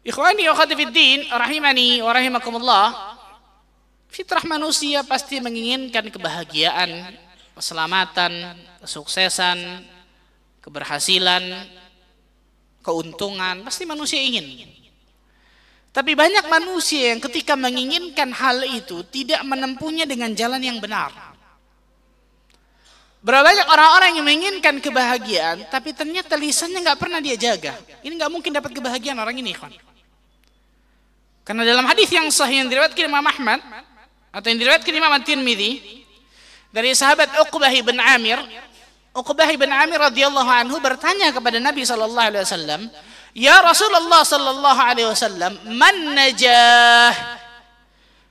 Ikhwani wa khatifiddin, rahimani wa rahimakumullah. Fitrah manusia pasti menginginkan kebahagiaan, keselamatan, kesuksesan, keberhasilan, keuntungan. Pasti manusia ingin. Tapi banyak manusia yang ketika menginginkan hal itu tidak menempuhnya dengan jalan yang benar. Berapa banyak orang-orang yang menginginkan kebahagiaan, tapi ternyata lisannya nggak pernah dia jaga. Ini nggak mungkin dapat kebahagiaan orang ini, kon Karena dalam hadis yang sahih yang diriwayatkan Imam Ahmad atau yang diriwayatkan Imam tirmidzi dari sahabat Uqbah bin Amir, Uqbah bin Amir radhiyallahu anhu bertanya kepada Nabi sallallahu alaihi wasallam, "Ya Rasulullah sallallahu alaihi wasallam, man najah?"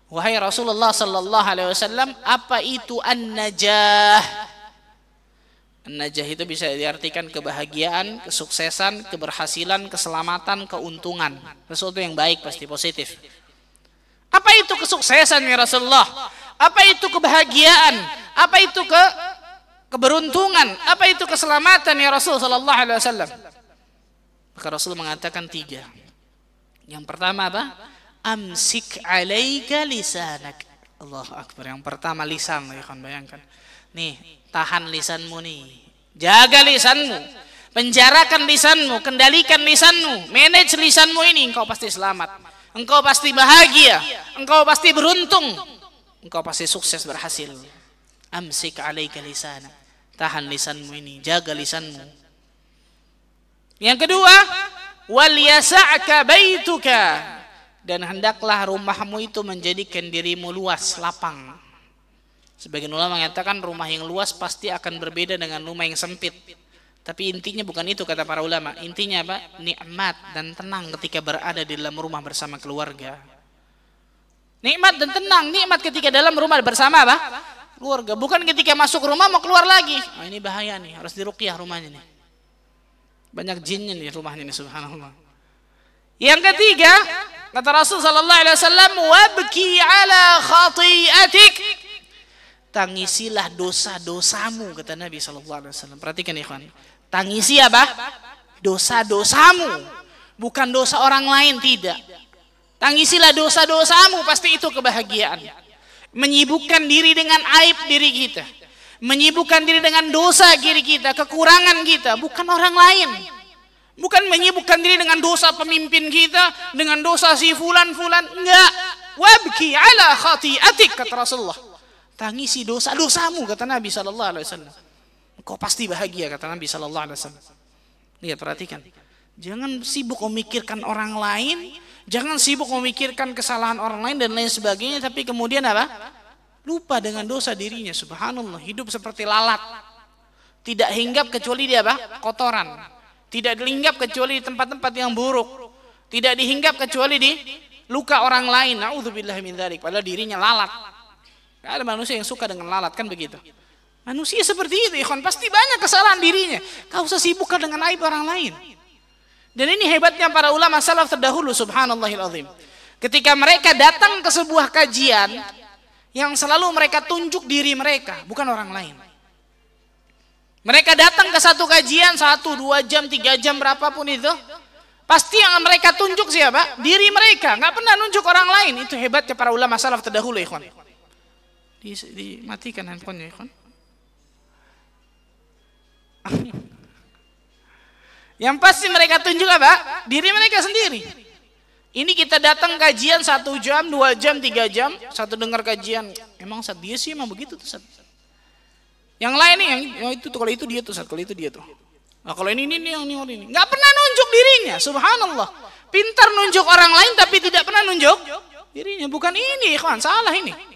Wahai Rasulullah sallallahu alaihi wasallam, apa itu an-najah? Najah itu bisa diartikan kebahagiaan, kesuksesan, keberhasilan, keselamatan, keuntungan. Sesuatu yang baik pasti positif. Apa itu kesuksesan ya Rasulullah? Apa itu kebahagiaan? Apa itu ke keberuntungan? Apa itu keselamatan ya Rasul sallallahu alaihi wasallam? Maka Rasul mengatakan tiga. Yang pertama apa? Amsik alaika lisanak. Allah Akbar. Yang pertama lisan, ya kan bayangkan. Nih, tahan lisanmu nih. Jaga lisanmu. Penjarakan lisanmu, kendalikan lisanmu, manage lisanmu ini engkau pasti selamat. Engkau pasti bahagia, engkau pasti beruntung. Engkau pasti sukses berhasil. Amsik alaika lisana. Tahan lisanmu ini, jaga lisanmu. Yang kedua, wal yasa'ka baituka dan hendaklah rumahmu itu menjadikan dirimu luas, lapang. Sebagian ulama mengatakan rumah yang luas pasti akan berbeda dengan rumah yang sempit. Tapi intinya bukan itu kata para ulama. Intinya apa? Nikmat dan tenang ketika berada di dalam rumah bersama keluarga. Nikmat dan tenang, nikmat ketika dalam rumah bersama apa? Keluarga. Bukan ketika masuk rumah mau keluar lagi. Oh, ini bahaya nih, harus diruqyah rumahnya nih. Banyak jinnya nih rumahnya nih subhanallah. Yang ketiga, Kata Rasul sallallahu alaihi wasallam, "Wabki ala khati'atik." Tangisilah dosa-dosamu kata Nabi sallallahu alaihi wasallam. Perhatikan ikhwan. Tangisi apa? Dosa-dosamu. Bukan dosa orang lain tidak. Tangisilah dosa-dosamu pasti itu kebahagiaan. Menyibukkan diri dengan aib diri kita. Menyibukkan diri dengan dosa diri kita, kekurangan kita, bukan orang lain. Bukan menyibukkan diri dengan dosa pemimpin kita, dengan dosa si fulan-fulan. Enggak. Wabki ala khati'atik, kata Rasulullah. Tangisi dosa-dosamu, kata Nabi SAW. Kau pasti bahagia, kata Nabi SAW. Lihat, iya, perhatikan. Jangan sibuk memikirkan orang lain, jangan sibuk memikirkan kesalahan orang lain dan lain sebagainya, tapi kemudian apa? Lupa dengan dosa dirinya, subhanallah. Hidup seperti lalat. Tidak hinggap kecuali dia apa? Kotoran. Tidak dilinggap kecuali di tempat-tempat yang buruk. Tidak dihinggap kecuali di luka orang lain. Nauzubillah min dzalik. Padahal dirinya lalat. Gak ada manusia yang suka dengan lalat kan begitu. Manusia seperti itu, ikhwan. Pasti banyak kesalahan dirinya. Kau usah sibuk dengan aib orang lain. Dan ini hebatnya para ulama salaf terdahulu, subhanallahil azim. Ketika mereka datang ke sebuah kajian, yang selalu mereka tunjuk diri mereka, bukan orang lain. Mereka datang ke satu kajian satu, dua jam, tiga jam berapapun itu. Pasti yang mereka tunjuk siapa? Diri mereka. Nggak pernah nunjuk orang lain. Itu hebatnya para ulama salaf terdahulu, ikhwan. Di, dimatikan handphonenya, ikhwan. Yang pasti mereka tunjuk apa? Diri mereka sendiri. Ini kita datang kajian satu jam, dua jam, tiga jam, satu dengar kajian. Emang saat dia sih emang begitu tuh. Satu. Yang lain nih, yang yang oh, itu tuh kalau itu dia tuh, saat kalau itu dia tuh. Nah, kalau ini ini, ini yang ini, ini. nggak pernah nunjuk dirinya, subhanallah. Pintar nunjuk orang lain tapi tidak pernah nunjuk dirinya. Bukan ini, ikhwan, salah ini.